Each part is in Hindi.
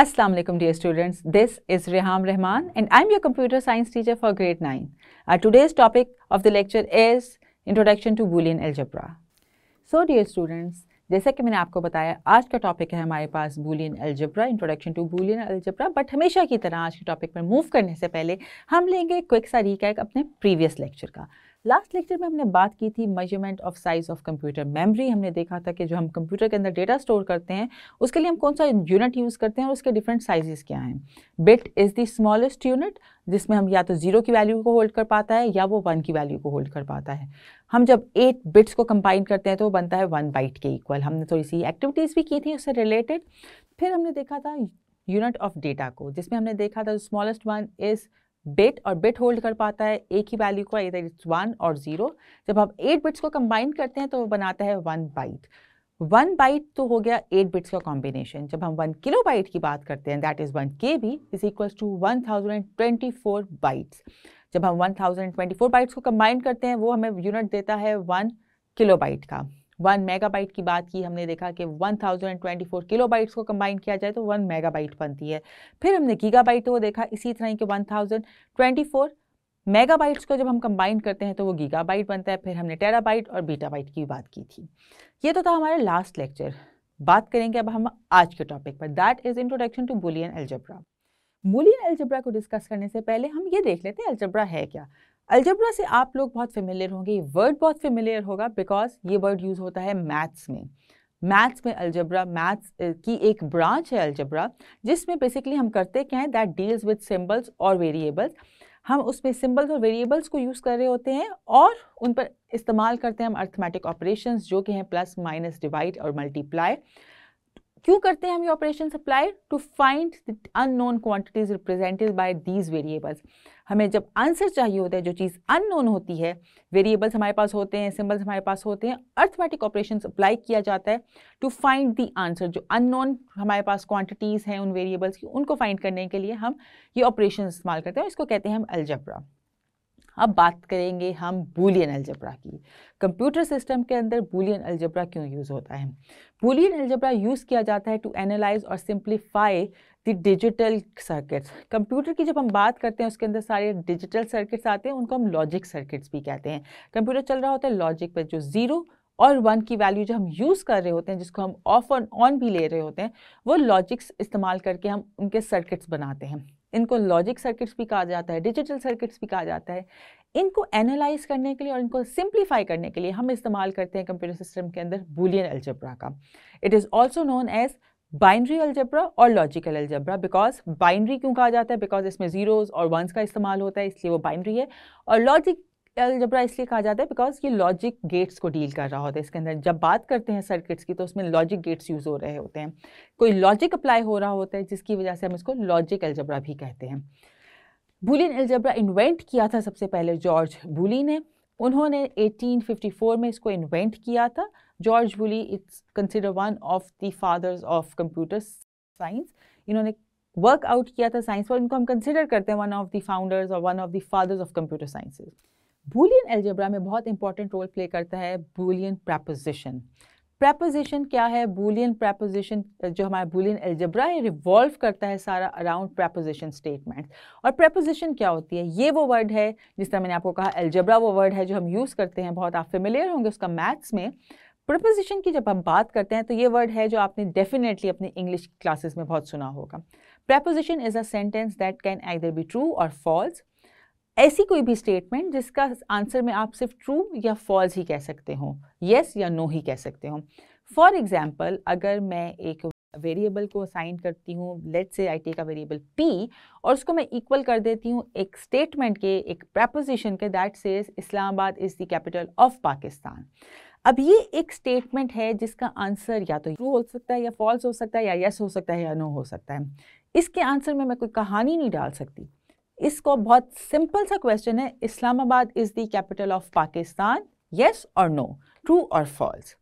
Assalamu alaikum dear students this is Reham Rehman and I'm your computer science teacher for grade 9 our today's topic of the lecture is introduction to boolean algebra so dear students जैसा कि मैंने आपको बताया आज का टॉपिक है हमारे पास Boolean algebra introduction to Boolean algebra but हमेशा की तरह आज के टॉपिक पर मूव करने से पहले हम लेंगे क्विक सा रिकैक अपने प्रीवियस लेक्चर का लास्ट लेक्चर में हमने बात की थी measurement of size of computer memory हमने देखा था कि जो हम कंप्यूटर के अंदर डेटा स्टोर करते हैं उसके लिए हम कौन सा यूनिट यूज़ करते हैं और उसके डिफरेंट साइजेस क्या हैं bit is the smallest unit जिसमें हम या तो ज़ीरो की वैल्यू को होल्ड कर पाता है या वो वन की वैल्यू को होल्ड कर पाता है हम जब एट बिट्स को कंबाइन करते हैं तो वो बनता है वन बाइट के इक्वल हमने थोड़ी सी एक्टिविटीज़ भी की थी उससे रिलेटेड फिर हमने देखा था यूनिट ऑफ डेटा को जिसमें हमने देखा था स्मॉलेस्ट वन इज़ बिट और बिट होल्ड कर पाता है एक ही वैल्यू का इधर इट्स वन और ज़ीरो जब हम एट बिट्स को कंबाइन करते हैं तो वो बनाता है वन बाइट वन बाइट तो हो गया एट बिट्स का कॉम्बिनेशन जब हम वन किलो बाइट की बात करते हैं that is one K B is equals to one thousand and twenty four bytes जब हम one thousand twenty four bytes को कंबाइन करते हैं वो हमें यूनिट देता है वन किलो बाइट का वन मेगाबाइट की बात की हमने देखा कि one thousand twenty kilo kilobytes को कंबाइन किया जाए तो वन मेगाबाइट बनती है फिर हमने गीगाबाइट को देखा इसी तरह के 1024 मेगाबाइट्स को जब हम कंबाइन करते हैं तो वो गीगाबाइट बनता है फिर हमने टेराबाइट और बीटाबाइट की बात की थी ये तो था हमारा लास्ट लेक्चर बात करेंगे अब हम आज के टॉपिक पर that is introduction to Boolean algebra Boolean algebra को डिस्कस करने से पहले हम ये देख लेते हैं एल्जब्रा है क्या अल्जब्रा से आप लोग बहुत फेमिलियर होंगे ये वर्ड बहुत फेमिलियर होगा बिकॉज ये वर्ड यूज़ होता है मैथ्स में मैथ्स में अल्जब्रा मैथ्स की एक ब्रांच है अल्जब्रा जिसमें बेसिकली हम करते क्या है दैट डील्स विद सिम्बल्स और वेरिएबल्स हम उसमें सिम्बल्स और वेरिएबल्स को यूज़ कर रहे होते हैं और उन पर इस्तेमाल करते हैं हम अर्थमेटिक ऑपरेशंस जो कि हैं प्लस माइनस डिवाइड और मल्टीप्लाई क्यों करते हैं हम ये operation apply to find un unknown quantities represented by these variables हमें जब आंसर चाहिए होता है जो चीज़ अननोन होती है वेरिएबल्स हमारे पास होते हैं सिम्बल्स हमारे पास होते हैं अर्थमेटिक ऑपरेशन अप्लाई किया जाता है टू फाइंड दी आंसर जो अननोन हमारे पास क्वांटिटीज़ हैं उन वेरिएबल्स की उनको फाइंड करने के लिए हम ये ऑपरेशन इस्तेमाल करते हैं इसको कहते हैं हम अल्जब्रा अब बात करेंगे हम बुलियन अल्जबरा की कंप्यूटर सिस्टम के अंदर बुलियन अल्जबरा क्यों यूज़ होता है बुलियन अल्जबरा यूज़ किया जाता है टू एनालाइज और simplify the digital circuits computer की जब हम बात करते हैं उसके अंदर सारे डिजिटल सर्किट्स आते हैं उनको हम लॉजिक सर्किट्स भी कहते हैं कंप्यूटर चल रहा होता है लॉजिक पर जो ज़ीरो और वन की वैल्यू जो हम यूज़ कर रहे होते हैं जिसको हम ऑफ और ऑन भी ले रहे होते हैं वो लॉजिक्स इस्तेमाल करके हम उनके सर्किट्स बनाते हैं इनको लॉजिक सर्किट्स भी कहा जाता है डिजिटल सर्किट्स भी कहा जाता है इनको एनालाइज करने के लिए और इनको सिंप्लीफाई करने के लिए हम इस्तेमाल करते हैं कंप्यूटर सिस्टम के अंदर बुलियन अलजब्रा का it is also known as binary algebra और लॉजिकल अल्जब्रा बिकॉज बाइनरी क्यों कहा जाता है बिकॉज इसमें जीरोज़ और वंस का इस्तेमाल होता है इसलिए वो बाइनरी है और लॉजिक अलजबरा इसलिए कहा जाता है बिकॉज ये लॉजिक गेट्स को डील कर रहा होता है इसके अंदर जब बात करते हैं सर्किट्स की तो उसमें लॉजिक गेट्स यूज़ हो रहे होते हैं कोई लॉजिक अप्लाई हो रहा होता है जिसकी वजह से हम इसको लॉजिक अलजबरा भी कहते हैं बुलियन अलजबरा इन्वेंट किया था सबसे पहले जॉर्ज बुली ने उन्होंने 1854 में इसको इन्वेंट किया था George Boole it's consider one of the fathers of computer science इन्होंने वर्क आउट किया था साइंस पर इनको हम कंसिडर करते हैं वन ऑफ द फाउंडर्स और one of the fathers of computer sciences Boolean algebra में बहुत इंपॉर्टेंट रोल प्ले करता है बूलियन प्रपोजिशन प्रपोजिशन क्या है बूलियन प्रपोजिशन जो हमारा बूलियन एल्जेब्रा है रिवॉल्व करता है सारा अराउंड प्रपोजिशन स्टेटमेंट और प्रपोजिशन क्या होती है ये वो वर्ड है जिस तरह मैंने आपको कहा एल्जेब्रा वो वर्ड है जो हम यूज़ करते हैं बहुत आप फेमिलियर होंगे उसका मैथ्स में प्रपोजिशन की जब हम बात करते हैं तो ये वर्ड है जो आपने डेफिनेटली अपनी इंग्लिश क्लासेस में बहुत सुना होगा proposition is a sentence that can either be true और फॉल्स ऐसी कोई भी स्टेटमेंट जिसका आंसर में आप सिर्फ ट्रू या फॉल्स ही कह सकते हो येस yes या नो no ही कह सकते हो फॉर एग्जाम्पल अगर मैं एक वेरिएबल को असाइन करती हूँ let say I take a variable P और उसको मैं इक्वल कर देती हूँ एक स्टेटमेंट के एक प्रपोजिशन के that says Islamabad is the capital of Pakistan अब ये एक स्टेटमेंट है जिसका आंसर या तो ट्रू हो सकता है या फॉल्स हो सकता है या यस हो सकता है या नो हो सकता है इसके आंसर में मैं कोई कहानी नहीं डाल सकती इसको बहुत सिंपल सा क्वेश्चन है Islamabad is the capital of Pakistan yes और नो ट्रू और फॉल्स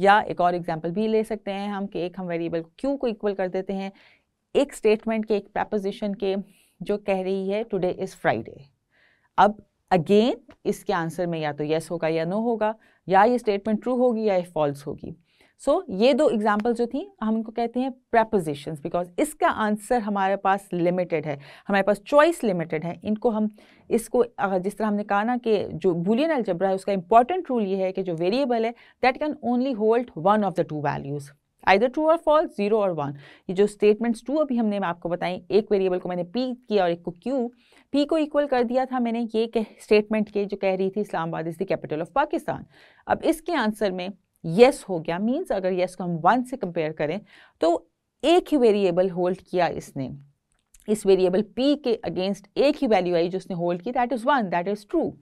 या एक और एग्जाम्पल भी ले सकते हैं हम कि एक हम वेरिएबल क्यू को इक्वल कर देते हैं एक स्टेटमेंट के एक प्रपोजिशन के जो कह रही है टुडे इज़ फ्राइडे अब अगेन इसके आंसर में या तो येस yes होगा या नो होगा या ये स्टेटमेंट ट्रू होगी या ये फॉल्स होगी सो so, ये दो एग्जाम्पल जो थी हम इनको कहते हैं प्रेपोजिशन बिकॉज इसका आंसर हमारे पास लिमिटेड है हमारे पास चॉइस लिमिटेड है इनको हम इसको जिस तरह हमने कहा ना कि जो बुलियन अलजबरा है उसका इंपॉर्टेंट रूल ये है कि जो वेरिएबल है that can only hold one of the two values either true और फॉल्स जीरो और वन ये जो स्टेटमेंट्स टू अभी हमने आपको बताई एक वेरिएबल को मैंने पी किया और एक को क्यू पी को इक्वल कर दिया था मैंने ये स्टेटमेंट के जो कह रही थी Islamabad is the capital of Pakistan अब इसके आंसर में यस हो गया मीन्स अगर यस को हम वन से कंपेयर करें तो एक ही वेरिएबल होल्ड किया इसने इस वेरिएबल पी के अगेंस्ट एक ही वैल्यू आई तो जो उसने होल्ड की that is one that is true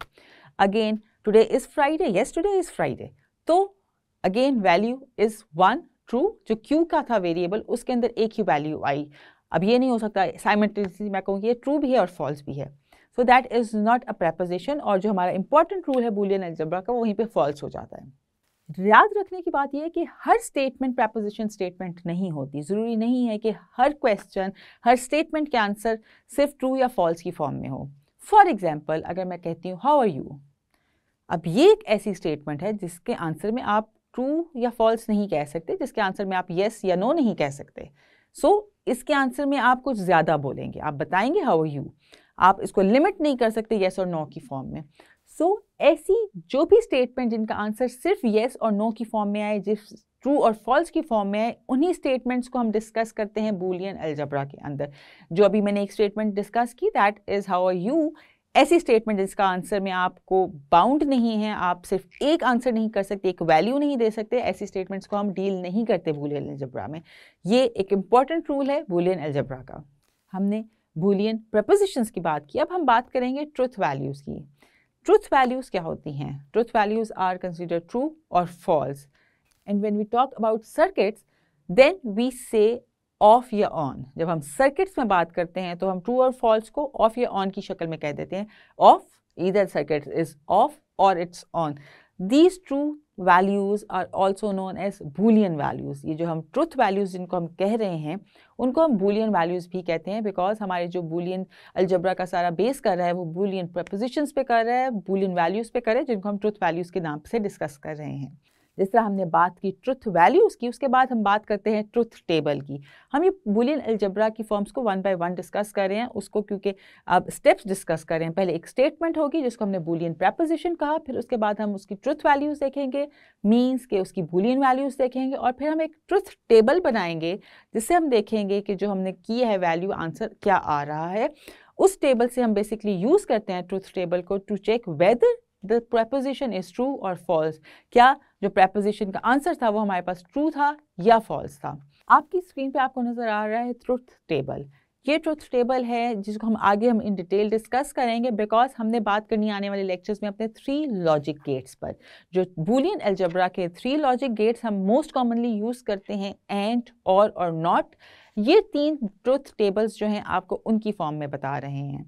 again today is Friday yes today is Friday तो again value is one true जो क्यू का था वेरिएबल उसके अंदर एक ही वैल्यू आई अब ये नहीं हो सकता साइमेंटेसली मैं कहूँगी ये ट्रू भी है और फॉल्स भी है so that is not a proposition और जो हमारा इंपॉर्टेंट रूल है बुलियन एल्जब्रा का वहीं पे फॉल्स हो जाता है याद रखने की बात यह है कि हर स्टेटमेंट प्रपोजिशन स्टेटमेंट नहीं होती ज़रूरी नहीं है कि हर क्वेश्चन हर स्टेटमेंट के आंसर सिर्फ ट्रू या फॉल्स की फॉर्म में हो फॉर एग्जाम्पल अगर मैं कहती हूँ हाउ आर यू अब ये एक ऐसी स्टेटमेंट है जिसके आंसर में आप ट्रू या फॉल्स नहीं कह सकते जिसके आंसर में आप येस yes या नो no नहीं कह सकते सो so, इसके आंसर में आप कुछ ज़्यादा बोलेंगे आप बताएंगे हाउ आर यू आप इसको लिमिट नहीं कर सकते येस और नो की फॉर्म में सो ऐसी जो भी स्टेटमेंट जिनका आंसर सिर्फ येस और नो की फॉर्म में आए जिस ट्रू और फॉल्स की फॉर्म में आए उन्हीं स्टेटमेंट्स को हम डिस्कस करते हैं बूलियन अल्जबरा के अंदर जो अभी मैंने एक स्टेटमेंट डिस्कस की दैट इज़ हाउ यू ऐसी स्टेटमेंट जिसका आंसर में आपको बाउंड नहीं है आप सिर्फ एक आंसर नहीं कर सकते एक वैल्यू नहीं दे सकते ऐसी स्टेटमेंट्स को हम डील नहीं करते बूलियन अल्जबरा में ये एक इंपॉर्टेंट रूल है बूलियन अल्जबरा का हमने बूलियन प्रपोजिशंस की बात की अब हम बात करेंगे ट्रुथ वैल्यूज़ की ट्रूथ वैल्यूज़ क्या होती हैं truth values are consider true और false and when we talk about circuits then we say off या ऑन जब हम सर्किट्स में बात करते हैं तो हम ट्रू और फॉल्स को ऑफ या ऑन की शक्ल में कह देते हैं ऑफ इधर सर्किट इज ऑफ और it's on these true values are also known as Boolean values ये जो हम ट्रुथ वैल्यूज़ जिनको हम कह रहे हैं उनको हम बूलियन वैल्यूज़ भी कहते हैं बिकॉज हमारे जो बूलियन अलजबरा का सारा बेस कर रहा है वो बूलियन प्रपोजिशंस पे कर रहा है बूलियन वैल्यूज़ पे कर रहे हैं जिनको हम ट्रुथ वैल्यूज़ के नाम से डिस्कस कर रहे हैं जिस तरह हमने बात की ट्रुथ वैल्यूज़ की उसके बाद हम बात करते हैं ट्रुथ टेबल की हम ये बुलियन अलजबरा की फॉर्म्स को वन बाय वन डिस्कस कर रहे हैं उसको क्योंकि अब स्टेप्स डिस्कस कर रहे हैं पहले एक स्टेटमेंट होगी जिसको हमने बुलियन प्रेपोजिशन कहा फिर उसके बाद हम उसकी ट्रुथ वैल्यूज़ देखेंगे मीन्स के उसकी बुलियन वैल्यूज़ देखेंगे और फिर हम एक ट्रुथ टेबल बनाएंगे जिससे हम देखेंगे कि जो हमने की है वैल्यू आंसर क्या आ रहा है उस टेबल से हम बेसिकली यूज़ करते हैं ट्रुथ टेबल को to check whether the proposition is true और फॉल्स क्या जो प्रपोजिशन का आंसर था वो हमारे पास ट्रू था या फॉल्स था आपकी स्क्रीन पे आपको नज़र आ रहा है ट्रुथ टेबल ये ट्रुथ टेबल है जिसको हम आगे हम इन डिटेल डिस्कस करेंगे बिकॉज हमने बात करनी आने वाले लेक्चर्स में अपने थ्री लॉजिक गेट्स पर जो बुलियन एल्जब्रा के थ्री लॉजिक गेट्स हम मोस्ट कॉमनली यूज़ करते हैं एंड और नॉट ये तीन ट्रुथ टेबल्स जो हैं आपको उनकी फॉर्म में बता रहे हैं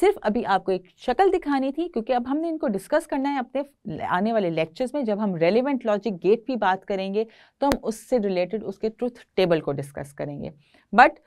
सिर्फ अभी आपको एक शक्ल दिखानी थी क्योंकि अब हमने इनको डिस्कस करना है अपने आने वाले लेक्चर्स में जब हम रेलिवेंट लॉजिक गेट की बात करेंगे तो हम उससे रिलेटेड उसके ट्रुथ टेबल को डिस्कस करेंगे बट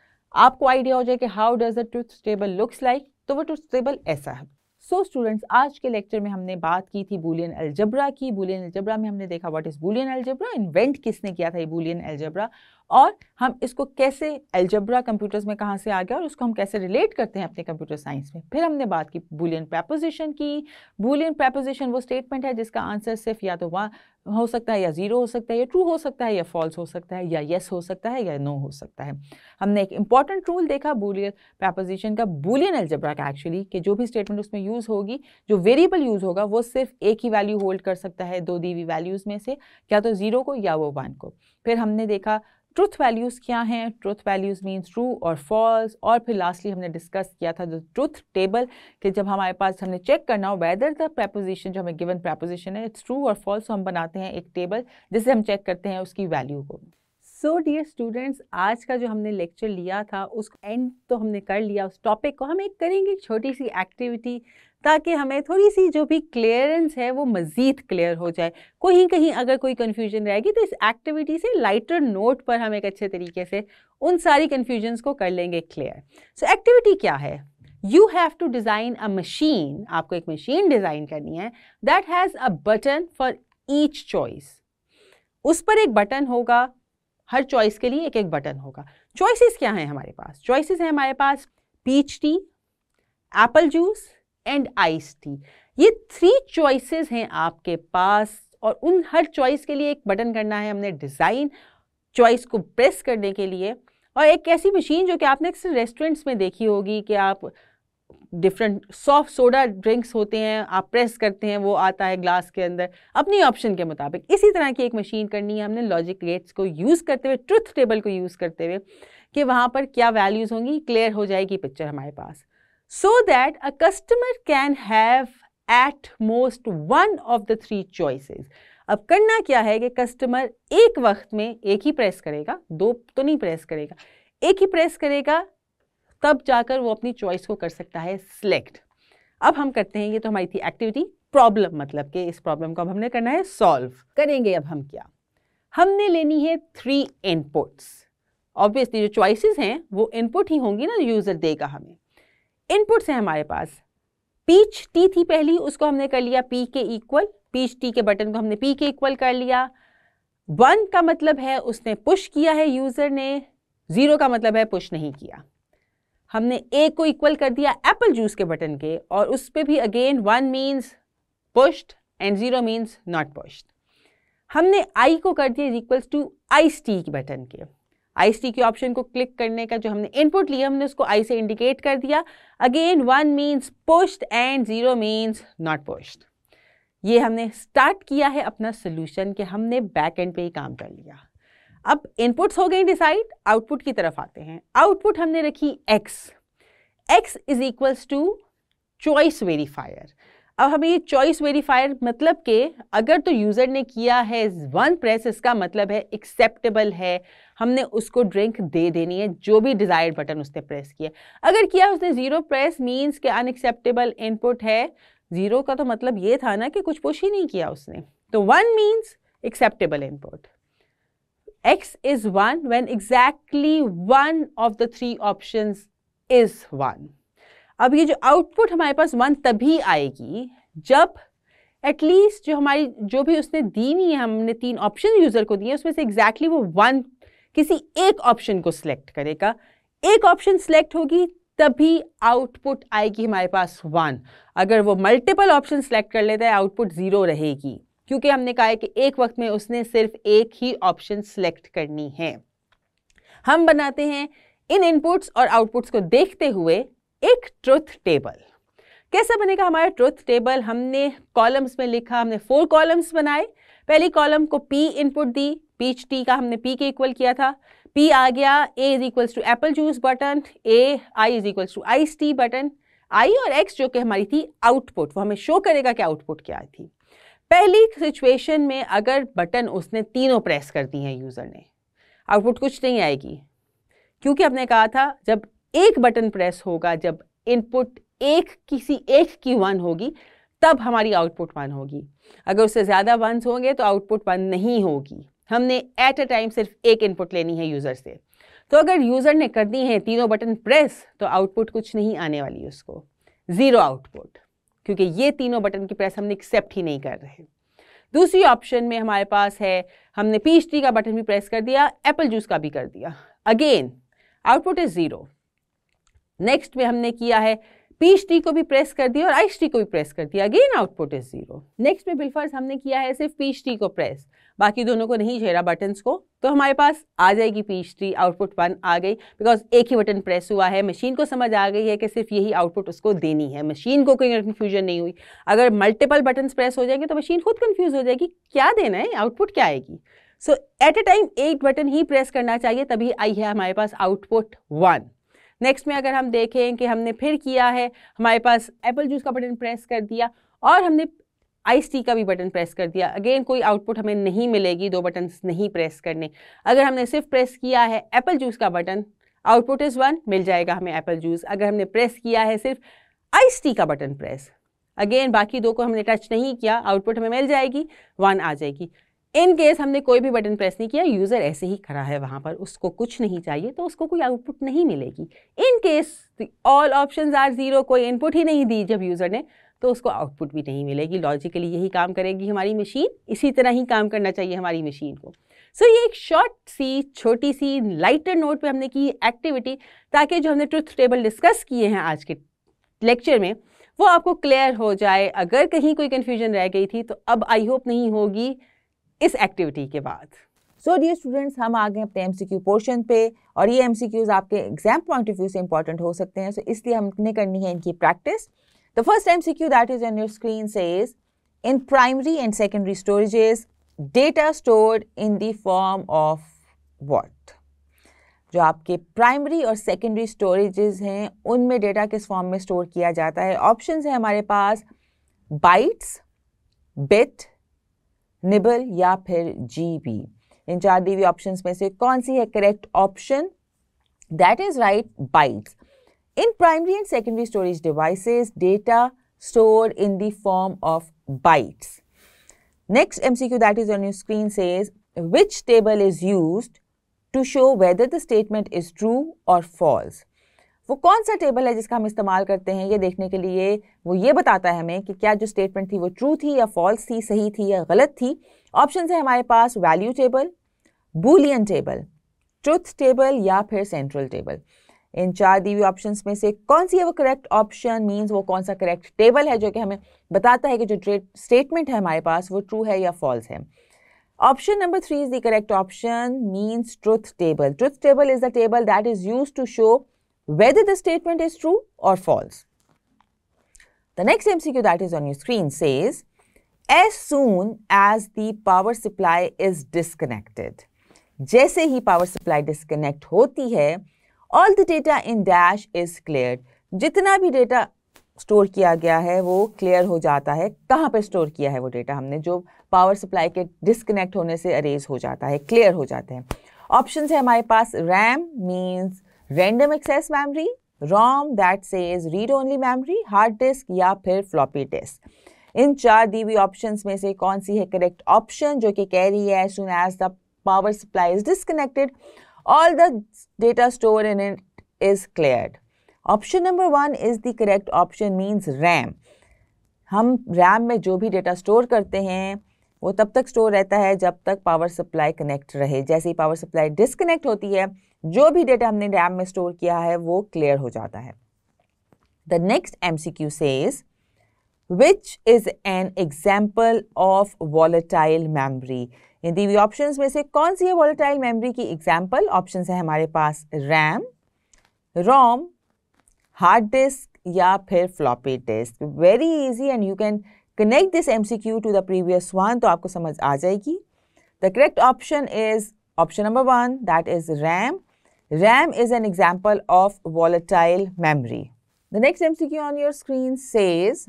आपको आइडिया हो जाए कि how does the truth table looks like तो वो ट्रुथ टेबल ऐसा है सो so स्टूडेंट्स आज के लेक्चर में हमने बात की थी बुलियन अल्जब्रा की बुलियन अल्जब्रा में हमने देखा what is Boolean algebra invent किसने किया था ये बुलियन अलजबरा और हम इसको कैसे एल्जब्रा कंप्यूटर्स में कहाँ से आ गया और उसको हम कैसे रिलेट करते हैं अपने कंप्यूटर साइंस में फिर हमने बात की बुलियन प्रपोजिशन की बुलियन प्रपोजिशन वो स्टेटमेंट है जिसका आंसर सिर्फ या तो वन हो सकता है या ज़ीरो हो सकता है या ट्रू हो सकता है या फॉल्स हो सकता है या येस हो सकता है या नो हो सकता है हमने एक इंपॉर्टेंट रूल देखा बुलियन प्रपोजिशन का बुलियन एल्जब्रा का एक्चुअली कि जो भी स्टेटमेंट उसमें यूज़ होगी जो वेरिएबल यूज़ होगा वो सिर्फ एक ही वैल्यू होल्ड कर सकता है दो दी हुई वैल्यूज़ में से या तो ज़ीरो को या वो वन को फिर हमने देखा ट्रुथ वैल्यूज़ क्या हैं ट्रुथ वैल्यूज़ मीन्स ट्रू और फॉल्स और फिर लास्टली हमने डिस्कस किया था द ट्रुथ टेबल कि जब हमारे पास हमने चेक करना हो वेदर द प्रपोजिशन जो हमें गिवन प्रपोजिशन है इट्स ट्रू और फॉल्स हम बनाते हैं एक टेबल जिससे हम चेक करते हैं उसकी वैल्यू को सो डियर स्टूडेंट्स आज का जो हमने लेक्चर लिया था उस एंड तो हमने कर लिया उस टॉपिक को हम एक करेंगे छोटी सी एक्टिविटी ताकि हमें थोड़ी सी जो भी क्लियरेंस है वो मज़ीद क्लियर हो जाए कहीं कहीं अगर कोई कन्फ्यूजन रहेगी तो इस एक्टिविटी से लाइटर नोट पर हम एक अच्छे तरीके से उन सारी कन्फ्यूजन्स को कर लेंगे क्लियर सो एक्टिविटी क्या है you have to design a machine आपको एक मशीन डिज़ाइन करनी है that has a button for each choice उस पर एक बटन होगा हर चॉइस के लिए एक एक बटन होगा चॉइसेस क्या हैं हमारे पास चॉइसेस हैं हमारे पास peach tea apple juice and ice tea ये थ्री चॉइसेस हैं आपके पास और उन हर चॉइस के लिए एक बटन करना है हमने डिज़ाइन चॉइस को प्रेस करने के लिए और एक ऐसी मशीन जो कि आपने अक्सर रेस्टोरेंट्स में देखी होगी कि आप डिफरेंट सॉफ्ट सोडा ड्रिंक्स होते हैं आप प्रेस करते हैं वो आता है ग्लास के अंदर अपनी ऑप्शन के मुताबिक इसी तरह की एक मशीन करनी है हमने लॉजिक गेट्स को यूज़ करते हुए ट्रुथ टेबल को यूज़ करते हुए कि वहाँ पर क्या वैल्यूज़ होंगी क्लियर हो जाएगी पिक्चर हमारे पास so that a customer can have at most one of the three choices. अब करना क्या है कि कस्टमर एक वक्त में एक ही प्रेस करेगा दो तो नहीं प्रेस करेगा एक ही प्रेस करेगा तब जाकर वो अपनी चॉइस को कर सकता है सिलेक्ट अब हम करते हैं ये तो हमारी थी एक्टिविटी प्रॉब्लम मतलब कि इस प्रॉब्लम को अब हमने करना है सॉल्व करेंगे अब हम क्या हमने लेनी है थ्री इनपुट्स ऑब्वियसली जो चॉइसेस हैं वो इनपुट ही होंगी ना यूज़र देगा हमें इनपुट्स हैं हमारे पास पीच टी थी पहली उसको हमने कर लिया पी के इक्वल पीच टी के बटन को हमने पी के इक्वल कर लिया वन का मतलब है उसने पुश किया है यूज़र ने ज़ीरो का मतलब है पुश नहीं किया हमने ए को इक्वल कर दिया एप्पल जूस के बटन के और उस पर भी again one means pushed and zero means not pushed हमने आई को कर दिया equals to ice tea button के सी के ऑप्शन को क्लिक करने का जो हमने इनपुट लिया हमने उसको आई से इंडिकेट कर दिया again one means pushed and zero means not pushed ये हमने स्टार्ट किया है अपना सोल्यूशन कि हमने बैक एंड पे ही काम कर लिया अब इनपुट्स हो गई डिसाइड आउटपुट की तरफ आते हैं आउटपुट हमने रखी X X is equals to choice verifier अब हमें ये चॉइस वेरीफायर मतलब कि अगर तो यूज़र ने किया है वन प्रेस इसका मतलब है एक्सेप्टेबल है हमने उसको ड्रिंक दे देनी है जो भी डिज़ायर्ड बटन उसने प्रेस किया अगर किया उसने ज़ीरो प्रेस मींस के अनएक्सेप्टेबल इनपुट है ज़ीरो का तो मतलब ये था ना कि कुछ पुश ही नहीं किया उसने तो one means acceptable input X is one when exactly one of the three option is one अब ये जो आउटपुट हमारे पास वन तभी आएगी जब एटलीस्ट जो हमारी जो भी उसने दी हुई है हमने तीन ऑप्शन यूज़र को दिए उसमें से एग्जैक्टली exactly वो वन किसी एक ऑप्शन को सिलेक्ट करेगा एक ऑप्शन सिलेक्ट होगी तभी आउटपुट आएगी हमारे पास वन अगर वो मल्टीपल ऑप्शन सेलेक्ट कर लेता है आउटपुट ज़ीरो रहेगी क्योंकि हमने कहा है कि एक वक्त में उसने सिर्फ एक ही ऑप्शन सेलेक्ट करनी है हम बनाते हैं इन इनपुट्स और आउटपुट्स को देखते हुए एक ट्रुथ टेबल कैसे बनेगा हमारा ट्रुथ टेबल हमने कॉलम्स में लिखा हमने फोर कॉलम्स बनाए पहली कॉलम को पी इनपुट दी पीच टी का हमने पी के इक्वल किया था पी आ गया A is equals to apple juice button A I is equals to ice tea button I और एक्स जो कि हमारी थी आउटपुट वो हमें शो करेगा कि आउटपुट क्या थी पहली सिचुएशन में अगर बटन उसने तीनों प्रेस कर दी हैं यूज़र ने आउटपुट कुछ नहीं आएगी क्योंकि हमने कहा था जब एक बटन प्रेस होगा जब इनपुट एक किसी एक की वन होगी तब हमारी आउटपुट वन होगी अगर उससे ज़्यादा वंस होंगे तो आउटपुट वन नहीं होगी हमने एट अ टाइम सिर्फ एक इनपुट लेनी है यूज़र से तो अगर यूज़र ने करनी है तीनों बटन प्रेस तो आउटपुट कुछ नहीं आने वाली उसको ज़ीरो आउटपुट क्योंकि ये तीनों बटन की प्रेस हमने एक्सेप्ट ही नहीं कर रहे दूसरी ऑप्शन में हमारे पास है हमने पी का बटन भी प्रेस कर दिया एप्पल जूस का भी कर दिया again output is zero next में हमने किया है पीच टी को भी प्रेस कर दिया और आइस टी को भी प्रेस कर दिया again output is zero next में बिलफर्स हमने किया है सिर्फ पीच टी को प्रेस बाकी दोनों को नहीं छेड़ा बटन्स को तो हमारे पास आ जाएगी पीच टी आउटपुट वन आ गई बिकॉज एक ही बटन प्रेस हुआ है मशीन को समझ आ गई है कि सिर्फ यही आउटपुट उसको देनी है मशीन को कोई कन्फ्यूजन नहीं हुई अगर मल्टीपल बटन प्रेस हो जाएंगे तो मशीन खुद कन्फ्यूज हो जाएगी क्या देना है आउटपुट क्या आएगी सो एट ए टाइम एक बटन ही प्रेस करना चाहिए तभी आई है हमारे पास आउटपुट वन नेक्स्ट में अगर हम देखें कि हमने फिर किया है हमारे पास एप्पल जूस का बटन प्रेस कर दिया और हमने आइस टी का भी बटन प्रेस कर दिया अगेन कोई आउटपुट हमें नहीं मिलेगी दो बटन नहीं प्रेस करने अगर हमने सिर्फ प्रेस किया है एप्पल जूस का बटन आउटपुट इज़ वन मिल जाएगा हमें एप्पल जूस अगर हमने प्रेस किया है सिर्फ आइस टी का बटन प्रेस अगेन बाकी दो को हमने टच नहीं किया आउटपुट हमें मिल जाएगी वन आ जाएगी इन केस हमने कोई भी बटन प्रेस नहीं किया यूज़र ऐसे ही खड़ा है वहाँ पर उसको कुछ नहीं चाहिए तो उसको कोई आउटपुट नहीं मिलेगी in case all option are zero कोई इनपुट ही नहीं दी जब यूज़र ने तो उसको आउटपुट भी नहीं मिलेगी लॉजिकली यही काम करेगी हमारी मशीन इसी तरह ही काम करना चाहिए हमारी मशीन को सो so, ये एक शॉर्ट सी छोटी सी लाइटर नोट पे हमने की एक्टिविटी ताकि जो हमने ट्रुथ टेबल डिस्कस किए हैं आज के लेक्चर में वो आपको क्लियर हो जाए अगर कहीं कोई कन्फ्यूजन रह गई थी तो अब आई होप नहीं होगी इस एक्टिविटी के बाद सो डियर स्टूडेंट्स हम आ गए अपने क्यू पोर्शन पे और ये क्यूज आपके एग्जाम पॉइंट ऑफ व्यू से इंपॉर्टेंट हो सकते हैं सो so इसलिए हमने करनी है इनकी practice the first M C Q that is on your screen से is in primary and secondary storages data stored in the form of what जो आपके प्राइमरी और सेकेंडरी स्टोरेजेस हैं उनमें डेटा किस फॉर्म में स्टोर किया जाता है ऑप्शन है हमारे पास बाइट्स बिट निबल या फिर जी बी इन चार देवी ऑप्शन में से कौन सी है correct option that is right byte in primary and secondary storage devices data store in the of byte next M C Q that is on your screen says which table is use to show whether the statement is true और फॉल्स वो कौन सा टेबल है जिसका हम इस्तेमाल करते हैं ये देखने के लिए वो ये बताता है हमें कि क्या जो स्टेटमेंट थी वो ट्रू थी या फॉल्स थी सही थी या गलत थी ऑप्शन है हमारे पास value table Boolean table truth table या फिर सेंट्रल टेबल इन चार दी हुई ऑप्शन में से कौन सी है वो करेक्ट ऑप्शन मीन्स वो कौन सा करेक्ट टेबल है जो कि हमें बताता है कि जो स्टेटमेंट है हमारे पास वो ट्रू है या फॉल्स है option number three is the correct option means truth table truth table is the table that is use to show whether the statement is true or false. The next MCQ that is on your screen says, as soon as the power supply is disconnected, जैसे ही power supply disconnect होती है, all the data in dash is cleared. जितना भी data store किया गया है वो clear हो जाता है कहाँ पे store किया है वो data हमने जो power supply के disconnect होने से erase हो जाता है clear हो जाते हैं Options है हमारे पास RAM means random access memory ROM that says read only memory hard disk या फिर फ्लॉपी डिस्क इन चार दी हुई ऑप्शन में से कौन सी है करेक्ट ऑप्शन जो कि कह रही है सुन as the power supply is disconnected all the data store in it is clear option number one is the correct option means RAM हम रैम में जो भी डेटा स्टोर करते हैं वो तब तक स्टोर रहता है जब तक पावर सप्लाई कनेक्ट रहे जैसे ही पावर सप्लाई डिसकनेक्ट होती है जो भी डेटा हमने रैम में स्टोर किया है वो क्लियर हो जाता है the next M C Q says which is an example of volatile memory in the option में से कौन सी है वॉलेटाइल मेमरी की एग्जाम्पल ऑप्शन है हमारे पास रैम रोम हार्ड डिस्क या फिर floppy disk very easy and you can connect this M C Q to the previous one तो आपको समझ आ जाएगी the correct option is option number one that is RAM RAM is an example of volatile memory. The next MCQ on your screen says,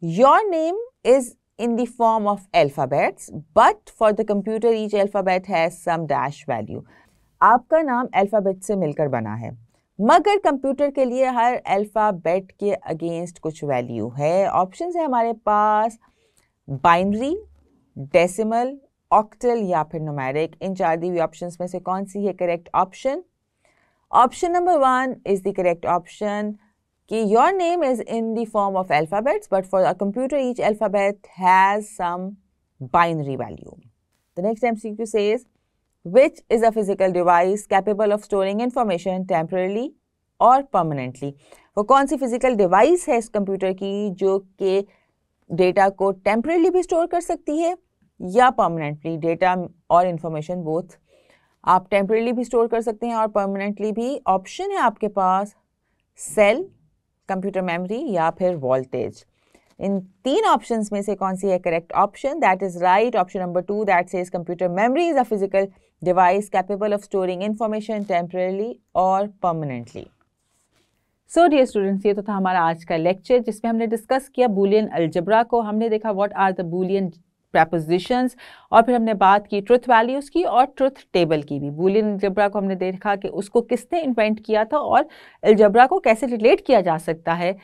your name is in the form of alphabets, but for the computer each alphabet has some dash value. आपका नाम अल्फ़ाबेट से मिलकर बना है मगर कंप्यूटर के लिए हर अल्फ़ाबेट के अगेंस्ट कुछ वैल्यू है ऑप्शन है हमारे पास बाइनरी डेसिमल ऑक्टल या फिर नोमैरिक इन चार दी हुई ऑप्शंस में से कौन सी है correct option Option number one is the correct option. Ki your name is in the form of alphabets, but for a computer, each alphabet has some binary value. The next MCQ says, which is a physical device capable of storing information temporarily और परमानेंटली वो कौन सी फिजिकल डिवाइस है इस कंप्यूटर की जो कि डेटा को टेम्परेली भी स्टोर कर सकती है या परमानेंटली डेटा और इन्फॉर्मेशन बोथ आप टेम्परेली भी स्टोर कर सकते हैं और परमानेंटली भी ऑप्शन है आपके पास सेल कंप्यूटर मेमोरी या फिर वोल्टेज इन तीन ऑप्शन में से कौन सी है correct option that is right option number two that says computer memory is a physical device capable of storing information temporarily और परमानेंटली सो डियर स्टूडेंट्स ये तो था हमारा आज का लेक्चर जिसमें हमने डिस्कस किया बुलियन अल्जबरा को हमने देखा what are the Boolean propositions और फिर हमने बात की ट्रुथ वैल्यूज़ की और ट्रुथ टेबल की भी बुलियन एल्जबरा को हमने देखा कि उसको किसने इन्वेंट किया था और एल्जबरा को कैसे रिलेट किया जा सकता है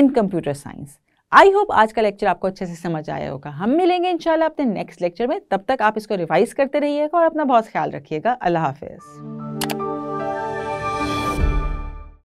in computer science I hope आज का लेक्चर आपको अच्छे से समझ आया होगा हम मिलेंगे इंशाल्लाह अपने नेक्स्ट लेक्चर में तब तक आप इसको रिवाइज करते रहिएगा और अपना बहुत ख्याल रखिएगा अल्लाह हाफिज़